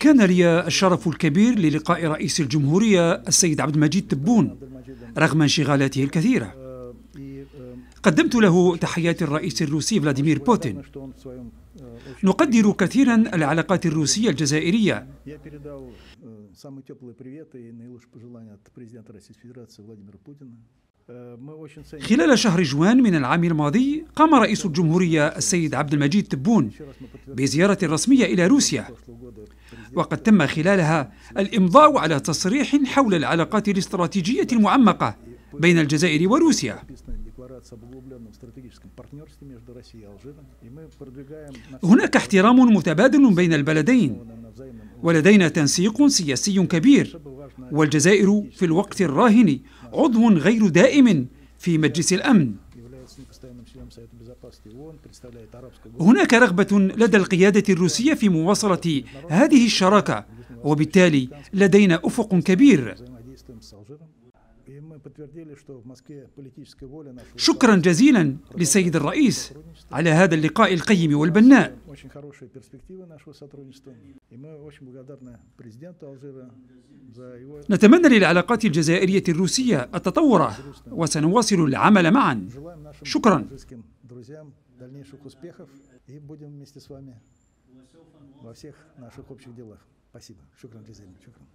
كان لي الشرف الكبير للقاء رئيس الجمهورية السيد عبد المجيد تبون رغم انشغالاته الكثيرة قدمت له تحيات الرئيس الروسي فلاديمير بوتين نقدر كثيرا العلاقات الروسية الجزائرية خلال شهر جوان من العام الماضي قام رئيس الجمهورية السيد عبد المجيد تبون بزيارة رسمية إلى روسيا وقد تم خلالها الإمضاء على تصريح حول العلاقات الاستراتيجية المعمقة بين الجزائر وروسيا هناك احترام متبادل بين البلدين ولدينا تنسيق سياسي كبير والجزائر في الوقت الراهن عضو غير دائم في مجلس الأمن هناك رغبة لدى القيادة الروسية في مواصلة هذه الشراكة وبالتالي لدينا أفق كبير شكرا جزيلا للسيد الرئيس على هذا اللقاء القيم والبناء очень хорошие перспективы нашего сотрудничества. И мы очень благодарны президенту Алжира за его... نتمنى للعلاقات الجزائرية الروسية التطورة وسنواصل العمل معا. شكرا. друзьям дальнейших успехов и будем вместе с вами во всех наших общих делах. Спасибо. Шукран, Джизель. Шукран.